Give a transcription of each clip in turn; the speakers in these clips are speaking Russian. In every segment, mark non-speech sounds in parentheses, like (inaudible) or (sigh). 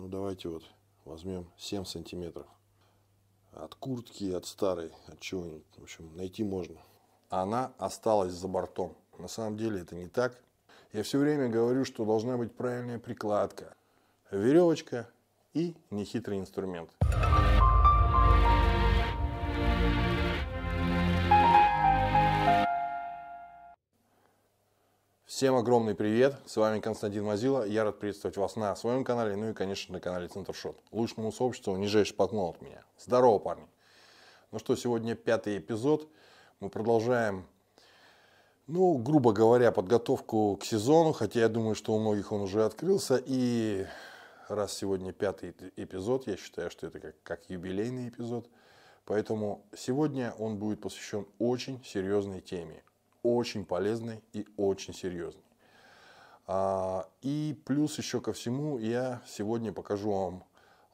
ну давайте вот возьмем 7 сантиметров. От куртки, от старой, от чего-нибудь, в общем, найти можно. Она осталась за бортом. На самом деле это не так. Я все время говорю, что должна быть правильная прикладка, веревочка и нехитрый инструмент. Всем огромный привет, с вами Константин Мазила, я рад приветствовать вас на своем канале, ну и, конечно, на канале Центршот. Лучшему сообществу нижайше поклон от меня. Здорово, парни! Ну что, сегодня пятый эпизод, мы продолжаем, ну, грубо говоря, подготовку к сезону, хотя я думаю, что у многих он уже открылся, и раз сегодня пятый эпизод, я считаю, что это как, как юбилейный эпизод, поэтому сегодня он будет посвящен очень серьезной теме – очень полезный и очень серьезный. А, и плюс еще ко всему я сегодня покажу вам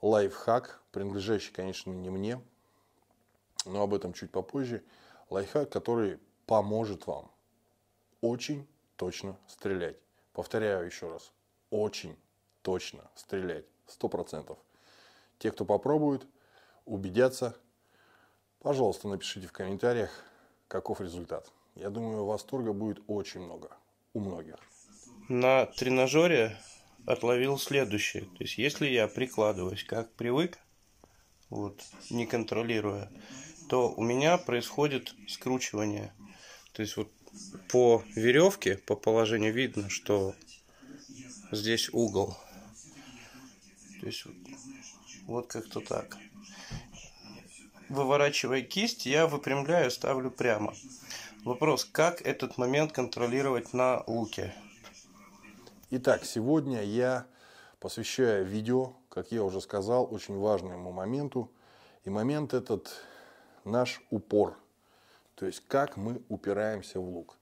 лайфхак, принадлежащий, конечно, не мне, но об этом чуть попозже. Лайфхак, который поможет вам очень точно стрелять. Повторяю еще раз, очень точно стрелять, сто процентов. Те, кто попробует, убедятся. Пожалуйста, напишите в комментариях, каков результат. Я думаю, восторга будет очень много у многих. На тренажере отловил следующее. То есть, если я прикладываюсь, как привык, вот, не контролируя, то у меня происходит скручивание. То есть, вот по веревке, по положению видно, что здесь угол. То есть, вот, вот как-то так. Выворачивая кисть, я выпрямляю, ставлю прямо. Вопрос, как этот момент контролировать на луке? Итак, сегодня я посвящаю видео, как я уже сказал, очень важному моменту. И момент этот наш упор. То есть, как мы упираемся в лук.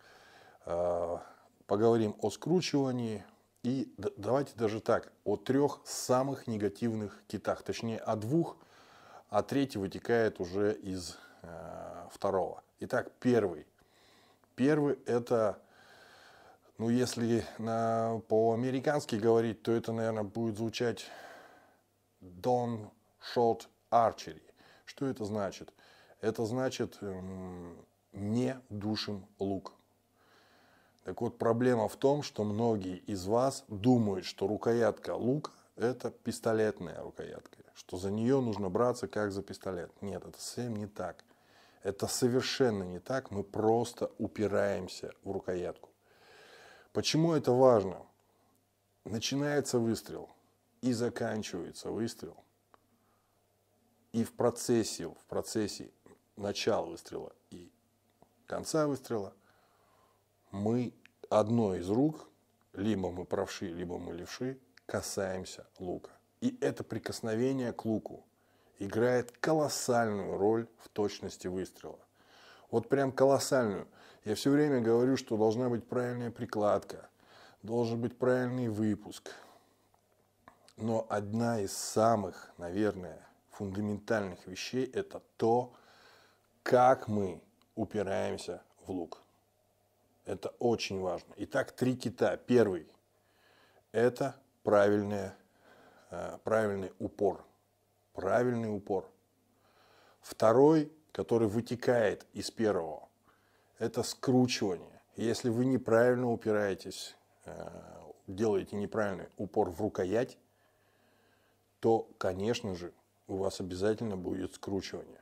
А, поговорим о скручивании, и давайте даже так, о трех самых негативных китах, точнее о двух, а третий вытекает уже из э, второго. Итак, первый Первый – это, ну, если на, по-американски говорить, то это, наверное, будет звучать «Don Shot Archery». Что это значит? Это значит эм, «не душим лук». Так вот, проблема в том, что многие из вас думают, что рукоятка лука – это пистолетная рукоятка, что за нее нужно браться как за пистолет. Нет, это совсем не так – это совершенно не так, мы просто упираемся в рукоятку. Почему это важно? Начинается выстрел и заканчивается выстрел. И в процессе, в процессе начала выстрела и конца выстрела мы одной из рук, либо мы правши, либо мы левши, касаемся лука. И это прикосновение к луку играет колоссальную роль в точности выстрела. Вот прям колоссальную. Я все время говорю, что должна быть правильная прикладка, должен быть правильный выпуск. Но одна из самых, наверное, фундаментальных вещей – это то, как мы упираемся в лук. Это очень важно. Итак, три кита. Первый – это правильное, э, правильный упор – правильный упор. Второй, который вытекает из первого, это скручивание. Если вы неправильно упираетесь, э, делаете неправильный упор в рукоять, то, конечно же, у вас обязательно будет скручивание.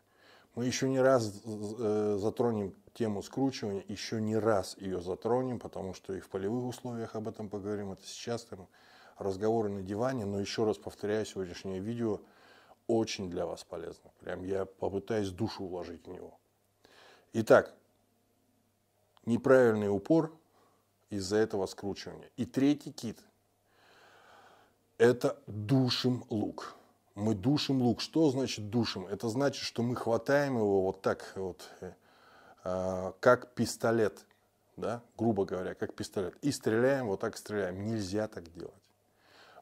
Мы еще не раз э, затронем тему скручивания, еще не раз ее затронем, потому что и в полевых условиях об этом поговорим, это сейчас там разговоры на диване, но еще раз повторяю, сегодняшнее видео – очень для вас полезно. Прям я попытаюсь душу вложить в него. Итак, неправильный упор из-за этого скручивания. И третий кит – это душим лук. Мы душим лук. Что значит душим? Это значит, что мы хватаем его вот так вот, э, а, как пистолет, да, грубо говоря, как пистолет. И стреляем, вот так стреляем. Нельзя так делать.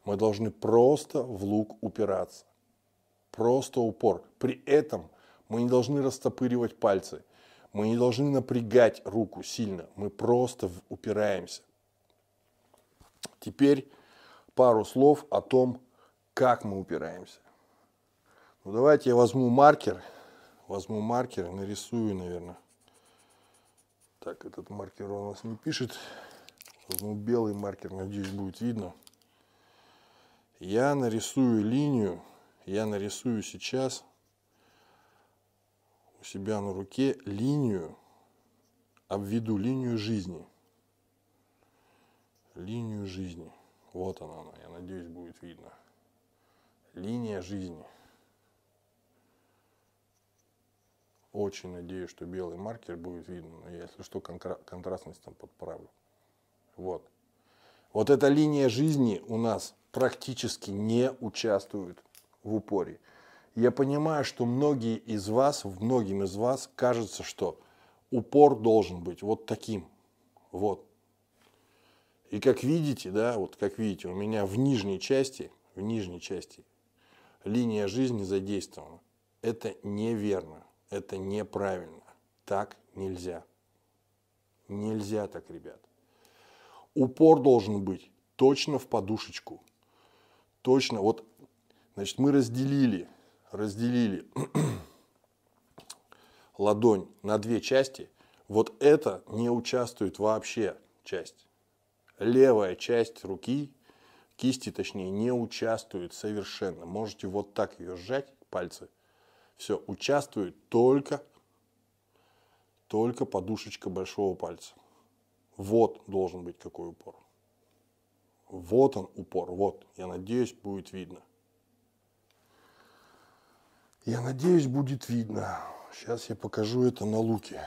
Мы должны просто в лук упираться. Просто упор. При этом мы не должны растопыривать пальцы. Мы не должны напрягать руку сильно. Мы просто упираемся. Теперь пару слов о том, как мы упираемся. Ну, давайте я возьму маркер. Возьму маркер и нарисую, наверное. Так, этот маркер у нас не пишет. Возьму белый маркер, надеюсь, будет видно. Я нарисую линию я нарисую сейчас у себя на руке линию, обведу линию жизни. Линию жизни. Вот она, она, я надеюсь, будет видно. Линия жизни. Очень надеюсь, что белый маркер будет видно, но я, если что, контра контрастность там подправлю. Вот. Вот эта линия жизни у нас практически не участвует в упоре. Я понимаю, что многие из вас, многим из вас кажется, что упор должен быть вот таким. Вот. И как видите, да, вот как видите, у меня в нижней части, в нижней части линия жизни задействована. Это неверно, это неправильно. Так нельзя. Нельзя так, ребят. Упор должен быть точно в подушечку. Точно, вот Значит, мы разделили, разделили (clears throat) ладонь на две части. Вот это не участвует вообще часть. Левая часть руки, кисти точнее, не участвует совершенно. Можете вот так ее сжать, пальцы. Все, участвует только, только подушечка большого пальца. Вот должен быть какой упор. Вот он упор, вот. Я надеюсь, будет видно. Я надеюсь, будет видно. Сейчас я покажу это на луке.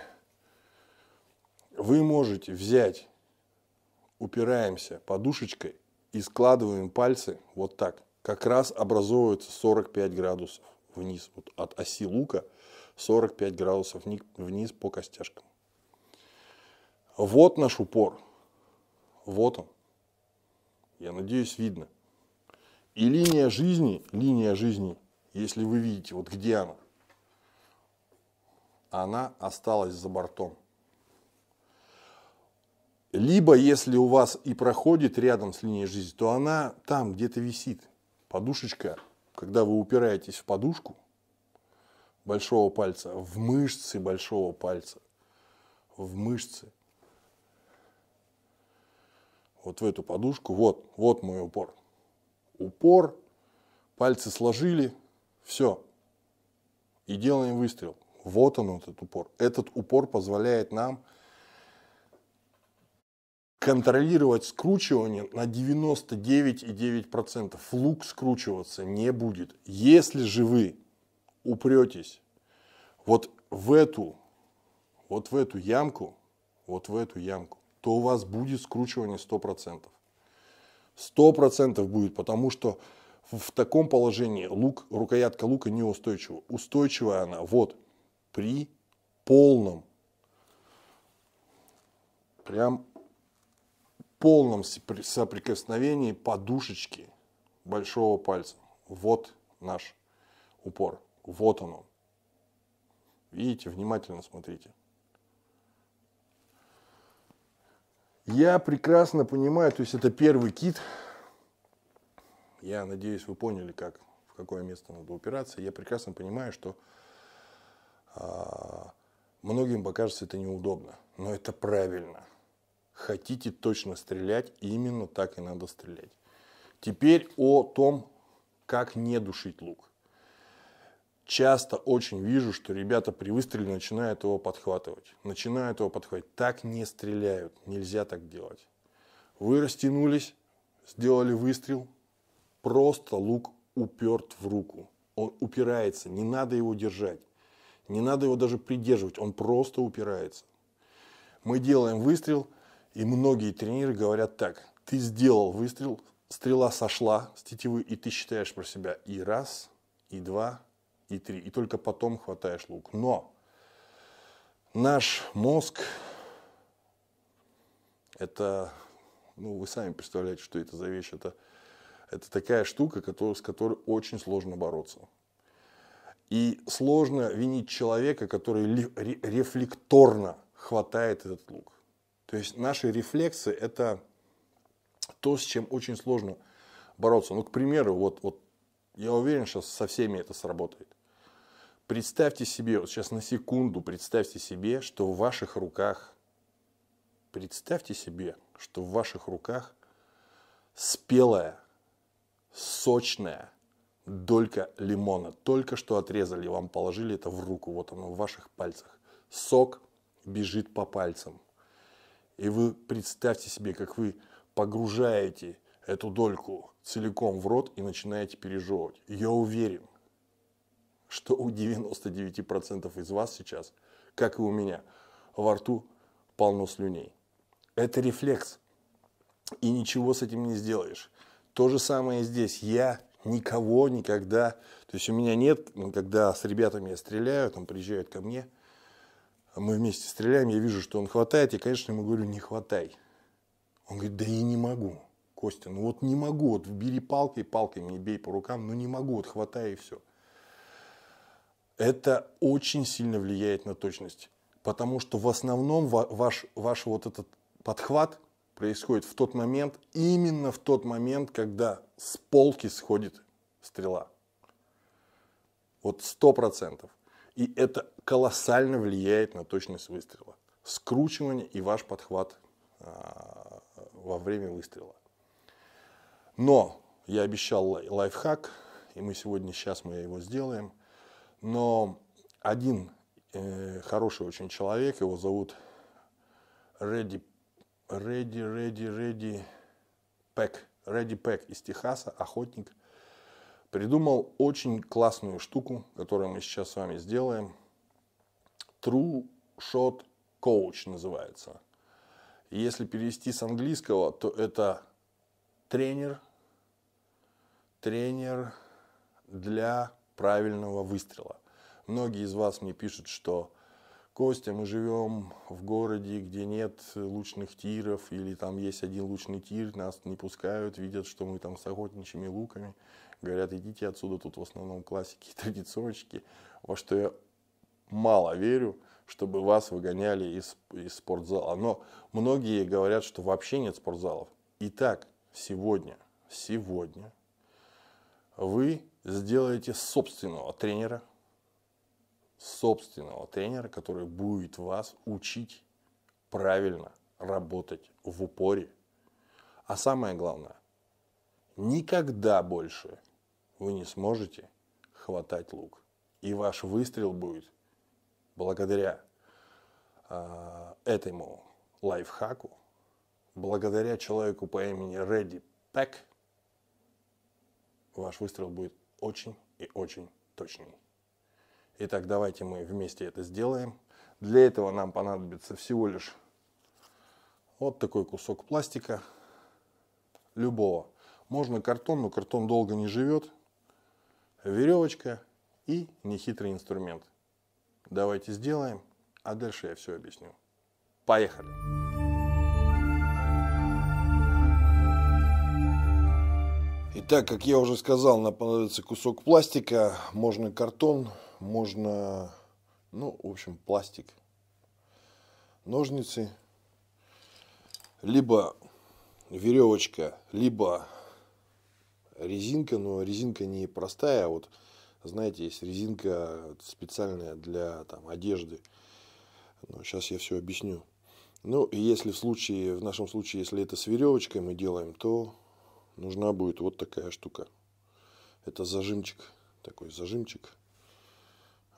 Вы можете взять, упираемся подушечкой и складываем пальцы вот так. Как раз образовывается 45 градусов вниз. Вот от оси лука 45 градусов вниз по костяшкам. Вот наш упор. Вот он. Я надеюсь, видно. И линия жизни, линия жизни если вы видите, вот где она, она осталась за бортом. Либо, если у вас и проходит рядом с линией жизни, то она там где-то висит. Подушечка, когда вы упираетесь в подушку большого пальца, в мышцы большого пальца, в мышцы. Вот в эту подушку, вот, вот мой упор. Упор, пальцы сложили, все. И делаем выстрел. Вот он, этот упор. Этот упор позволяет нам контролировать скручивание на 99,9%. Лук скручиваться не будет. Если же вы упретесь вот в эту, вот в эту ямку, вот в эту ямку, то у вас будет скручивание 100%. 100% будет, потому что в таком положении лук, рукоятка лука неустойчива. Устойчивая она вот при полном, прям полном соприкосновении подушечки большого пальца. Вот наш упор. Вот он. Видите, внимательно смотрите. Я прекрасно понимаю, то есть это первый кит, я надеюсь, вы поняли, как, в какое место надо упираться. Я прекрасно понимаю, что а, многим покажется это неудобно, но это правильно. Хотите точно стрелять, именно так и надо стрелять. Теперь о том, как не душить лук. Часто очень вижу, что ребята при выстреле начинают его подхватывать. Начинают его подхватывать. Так не стреляют. Нельзя так делать. Вы растянулись, сделали выстрел, Просто лук уперт в руку. Он упирается, не надо его держать. Не надо его даже придерживать, он просто упирается. Мы делаем выстрел, и многие тренеры говорят так. Ты сделал выстрел, стрела сошла с тетивы, и ты считаешь про себя и раз, и два, и три. И только потом хватаешь лук. Но наш мозг – это, ну, вы сами представляете, что это за вещь. Это это такая штука, с которой очень сложно бороться. И сложно винить человека, который рефлекторно хватает этот лук. То есть наши рефлексы – это то, с чем очень сложно бороться. Ну, к примеру, вот, вот я уверен, что со всеми это сработает. Представьте себе, вот сейчас на секунду представьте себе, что в ваших руках, представьте себе, что в ваших руках спелая сочная долька лимона. Только что отрезали, вам положили это в руку, вот оно в ваших пальцах. Сок бежит по пальцам. И вы представьте себе, как вы погружаете эту дольку целиком в рот и начинаете пережевывать. Я уверен, что у 99% из вас сейчас, как и у меня, во рту полно слюней. Это рефлекс. И ничего с этим не сделаешь. То же самое и здесь. Я никого никогда... То есть у меня нет, ну, когда с ребятами я стреляю, там приезжают ко мне, мы вместе стреляем, я вижу, что он хватает, я, конечно, ему говорю, не хватай. Он говорит, да и не могу, Костя, ну вот не могу, вот бери палкой, палкой мне бей по рукам, ну не могу, вот хватай и все. Это очень сильно влияет на точность, потому что в основном ваш, ваш вот этот подхват происходит в тот момент, именно в тот момент, когда с полки сходит стрела. Вот сто процентов. И это колоссально влияет на точность выстрела. Скручивание и ваш подхват а, во время выстрела. Но я обещал лайфхак, и мы сегодня, сейчас мы его сделаем. Но один э, хороший очень человек, его зовут Редди Редди, Редди, Редди Пэк. Редди Пэк из Техаса, охотник, придумал очень классную штуку, которую мы сейчас с вами сделаем. True Shot Coach называется. Если перевести с английского, то это тренер, тренер для правильного выстрела. Многие из вас мне пишут, что Костя, мы живем в городе, где нет лучных тиров, или там есть один лучный тир, нас не пускают, видят, что мы там с охотничьими луками. Говорят, идите отсюда, тут в основном классики и традиционщики, во что я мало верю, чтобы вас выгоняли из, из спортзала. Но многие говорят, что вообще нет спортзалов. Итак, сегодня, сегодня вы сделаете собственного тренера – собственного тренера, который будет вас учить правильно работать в упоре. А самое главное, никогда больше вы не сможете хватать лук. И ваш выстрел будет благодаря э, этому лайфхаку, благодаря человеку по имени Редди Пэк, ваш выстрел будет очень и очень точный. Итак, давайте мы вместе это сделаем. Для этого нам понадобится всего лишь вот такой кусок пластика, любого. Можно картон, но картон долго не живет. Веревочка и нехитрый инструмент. Давайте сделаем, а дальше я все объясню. Поехали! Итак, как я уже сказал, нам понадобится кусок пластика, можно картон, можно, ну, в общем, пластик, ножницы, либо веревочка, либо резинка, но резинка не простая, а вот, знаете, есть резинка специальная для там, одежды. Но ну, сейчас я все объясню. Ну, и если в случае, в нашем случае, если это с веревочкой мы делаем, то нужна будет вот такая штука. Это зажимчик, такой зажимчик.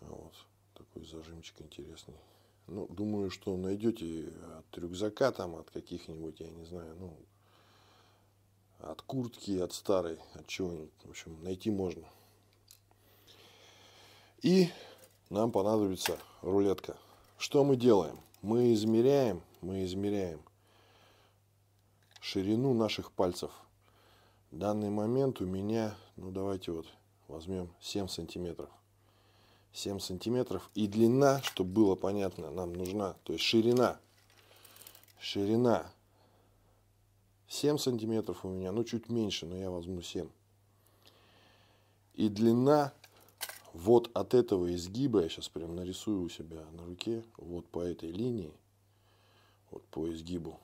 Ну вот такой зажимчик интересный. Ну, думаю, что найдете от рюкзака там, от каких-нибудь, я не знаю, ну, от куртки, от старой, от чего-нибудь. В общем, найти можно. И нам понадобится рулетка. Что мы делаем? Мы измеряем, мы измеряем ширину наших пальцев. В данный момент у меня, ну давайте вот возьмем 7 сантиметров. 7 сантиметров. И длина, чтобы было понятно, нам нужна, то есть ширина. Ширина 7 сантиметров у меня, ну чуть меньше, но я возьму 7. И длина вот от этого изгиба, я сейчас прям нарисую у себя на руке, вот по этой линии, вот по изгибу.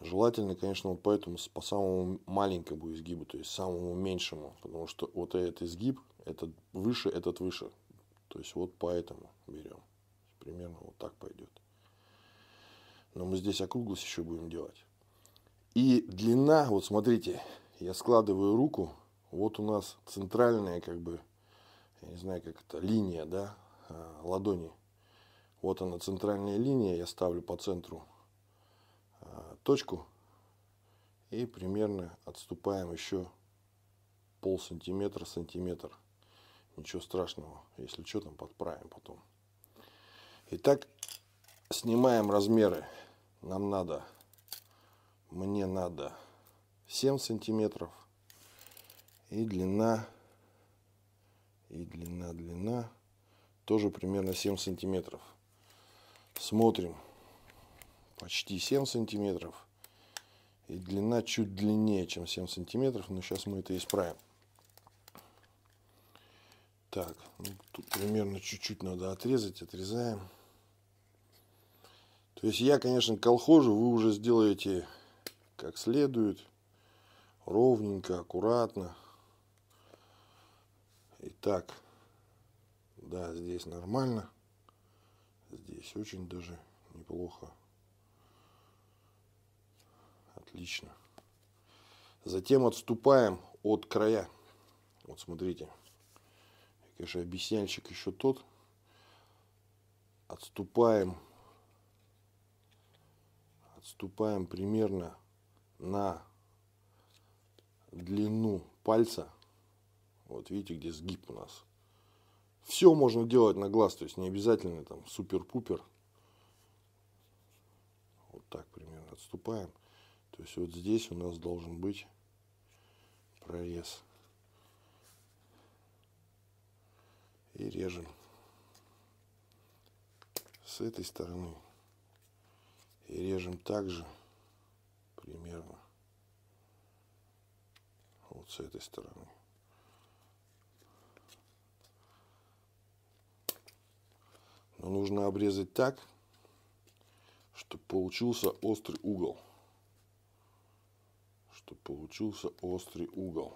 Желательно, конечно, вот поэтому по самому маленькому изгибу, то есть самому меньшему, потому что вот этот изгиб этот выше, этот выше. То есть вот поэтому берем. Примерно вот так пойдет. Но мы здесь округлость еще будем делать. И длина, вот смотрите, я складываю руку. Вот у нас центральная, как бы, я не знаю, как это, линия, да, а, ладони. Вот она, центральная линия. Я ставлю по центру а, точку. И примерно отступаем еще пол сантиметра, сантиметр. сантиметр Ничего страшного, если что, там подправим потом. Итак, снимаем размеры. Нам надо, мне надо 7 сантиметров. И длина, и длина, длина тоже примерно 7 сантиметров. Смотрим. Почти 7 сантиметров. И длина чуть длиннее, чем 7 сантиметров, но сейчас мы это исправим. Так, ну, тут примерно чуть-чуть надо отрезать, отрезаем. То есть я, конечно, колхожу, вы уже сделаете как следует, ровненько, аккуратно. Итак, да, здесь нормально, здесь очень даже неплохо, отлично. Затем отступаем от края. Вот смотрите. Конечно, объясняльщик еще тот. Отступаем. Отступаем примерно на длину пальца. Вот видите, где сгиб у нас. Все можно делать на глаз, то есть не обязательно там супер-пупер. Вот так примерно отступаем. То есть вот здесь у нас должен быть прорез. и режем с этой стороны и режем также примерно вот с этой стороны но нужно обрезать так чтобы получился острый угол чтобы получился острый угол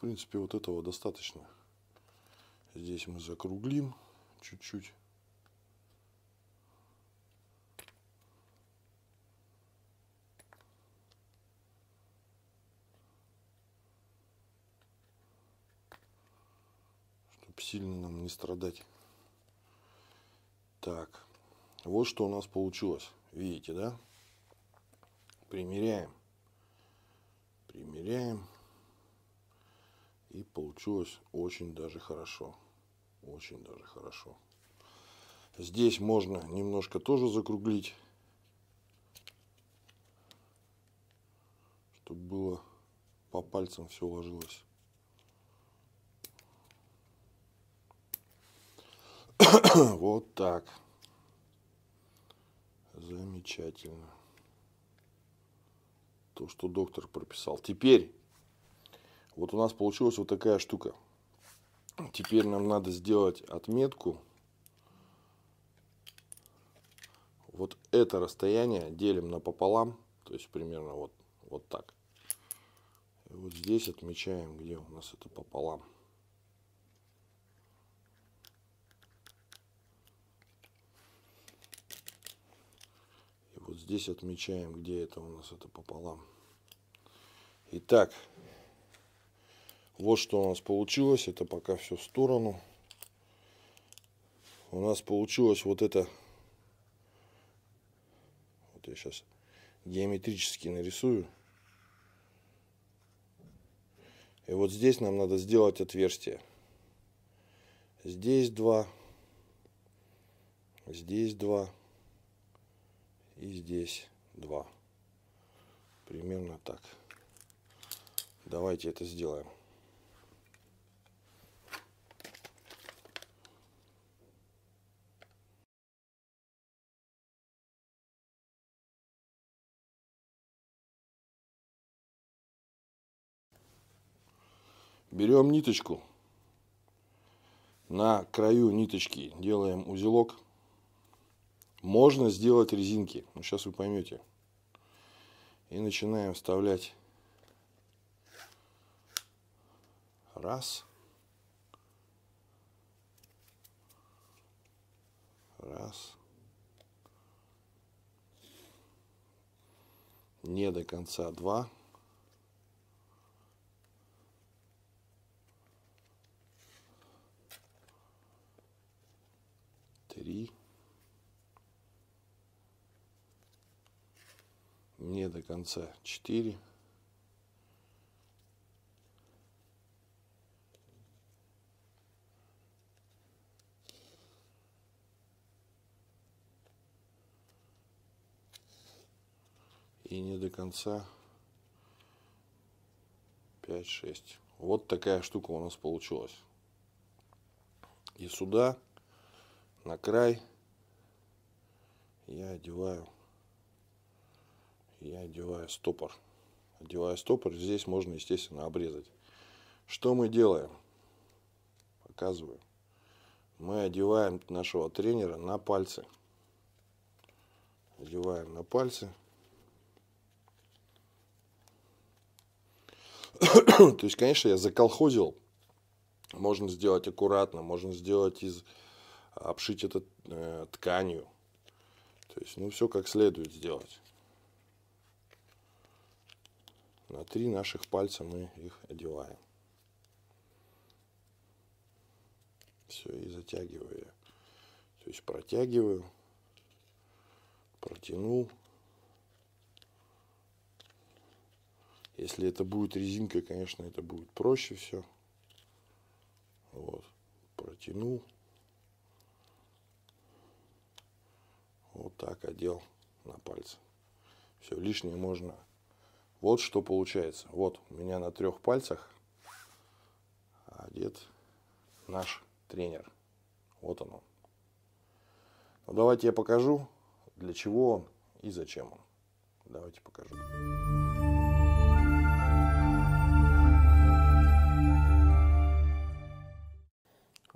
В принципе, вот этого достаточно. Здесь мы закруглим чуть-чуть. чтобы сильно нам не страдать. Так, вот что у нас получилось. Видите, да? Примеряем. Примеряем. И получилось очень даже хорошо. Очень даже хорошо. Здесь можно немножко тоже закруглить. Чтобы было по пальцам все ложилось. (coughs) вот так. Замечательно. То, что доктор прописал. Теперь вот у нас получилась вот такая штука. Теперь нам надо сделать отметку. Вот это расстояние делим пополам, То есть примерно вот, вот так. И вот здесь отмечаем, где у нас это пополам. И вот здесь отмечаем, где это у нас это пополам. Итак, вот что у нас получилось. Это пока все в сторону. У нас получилось вот это. Вот я сейчас геометрически нарисую. И вот здесь нам надо сделать отверстие. Здесь два. Здесь два. И здесь два. Примерно так. Давайте это сделаем. Берем ниточку. На краю ниточки делаем узелок. Можно сделать резинки. но ну, сейчас вы поймете. И начинаем вставлять. Раз. Раз. Не до конца. Два. три. Не до конца четыре. и не до конца пять шесть Вот такая штука у нас получилась. И сюда на край. Я одеваю, я одеваю стопор. Одеваю стопор, здесь можно, естественно, обрезать. Что мы делаем? Показываю. Мы одеваем нашего тренера на пальцы. Одеваем на пальцы. (coughs) То есть, конечно, я заколхозил. Можно сделать аккуратно, можно сделать из обшить это э, тканью. То есть, ну, все как следует сделать. На три наших пальца мы их одеваем. Все, и затягиваю То есть, протягиваю, протянул. Если это будет резинка, конечно, это будет проще все. Вот, протянул. так одел на пальцы. Все лишнее можно. Вот что получается. Вот у меня на трех пальцах одет наш тренер. Вот он. Ну, давайте я покажу, для чего он и зачем он. Давайте покажу.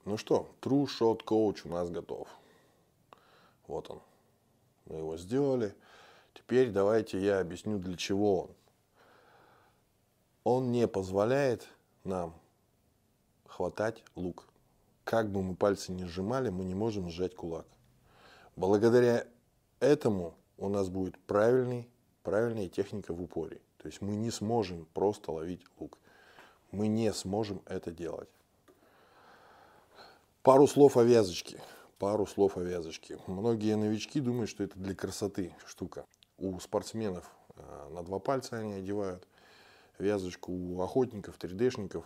Ну что, True Shot Coach у нас готов. Вот он. Мы его сделали. Теперь давайте я объясню, для чего он. Он не позволяет нам хватать лук. Как бы мы пальцы не сжимали, мы не можем сжать кулак. Благодаря этому у нас будет правильный, правильная техника в упоре. То есть мы не сможем просто ловить лук. Мы не сможем это делать. Пару слов о вязочке пару слов о вязочке. Многие новички думают, что это для красоты штука. У спортсменов э, на два пальца они одевают вязочку, у охотников, 3D-шников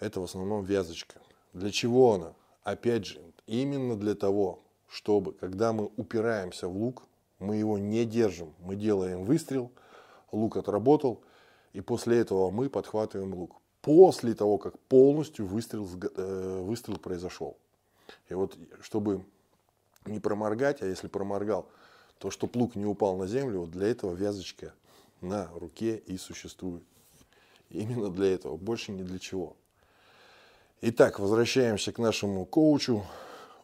это в основном вязочка. Для чего она? Опять же, именно для того, чтобы, когда мы упираемся в лук, мы его не держим, мы делаем выстрел, лук отработал, и после этого мы подхватываем лук. После того, как полностью выстрел, э, выстрел произошел. И вот, чтобы не проморгать, а если проморгал, то что лук не упал на землю, вот для этого вязочка на руке и существует. Именно для этого, больше ни для чего. Итак, возвращаемся к нашему коучу.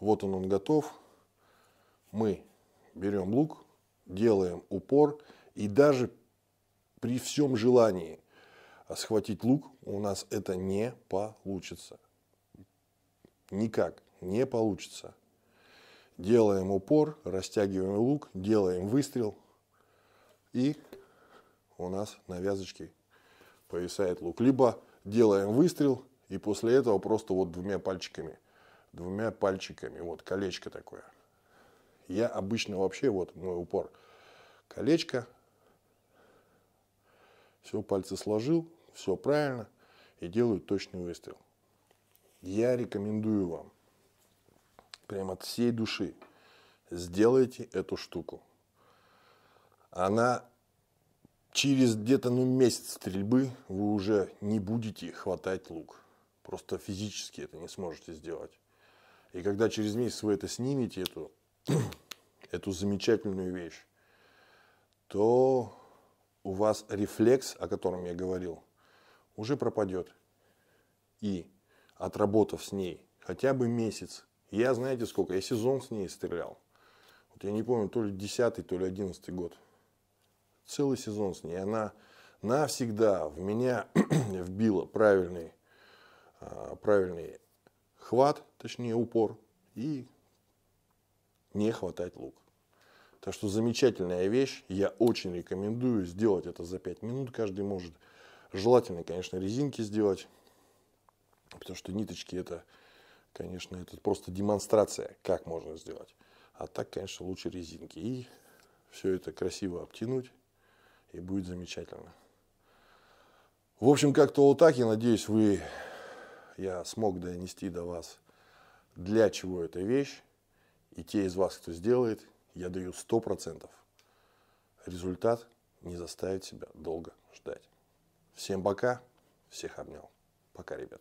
Вот он, он готов. Мы берем лук, делаем упор и даже при всем желании схватить лук у нас это не получится. Никак. Не получится. Делаем упор, растягиваем лук, делаем выстрел. И у нас на вязочке повисает лук. Либо делаем выстрел, и после этого просто вот двумя пальчиками, двумя пальчиками, вот колечко такое. Я обычно вообще, вот мой упор, колечко, все пальцы сложил, все правильно, и делаю точный выстрел. Я рекомендую вам прям от всей души, сделайте эту штуку. Она через где-то ну, месяц стрельбы вы уже не будете хватать лук. Просто физически это не сможете сделать. И когда через месяц вы это снимете, эту, (clears throat) эту замечательную вещь, то у вас рефлекс, о котором я говорил, уже пропадет. И отработав с ней хотя бы месяц, я, знаете сколько, я сезон с ней стрелял. Вот я не помню, то ли 10 то ли 11 год. Целый сезон с ней. она навсегда в меня (clears throat) вбила правильный, а, правильный хват, точнее упор, и не хватать лук. Так что замечательная вещь, я очень рекомендую сделать это за 5 минут, каждый может. Желательно, конечно, резинки сделать, потому что ниточки это конечно, это просто демонстрация, как можно сделать. А так, конечно, лучше резинки. И все это красиво обтянуть, и будет замечательно. В общем, как-то вот так. Я надеюсь, вы, я смог донести до вас, для чего эта вещь. И те из вас, кто сделает, я даю 100%. Результат не заставит себя долго ждать. Всем пока. Всех обнял. Пока, ребят.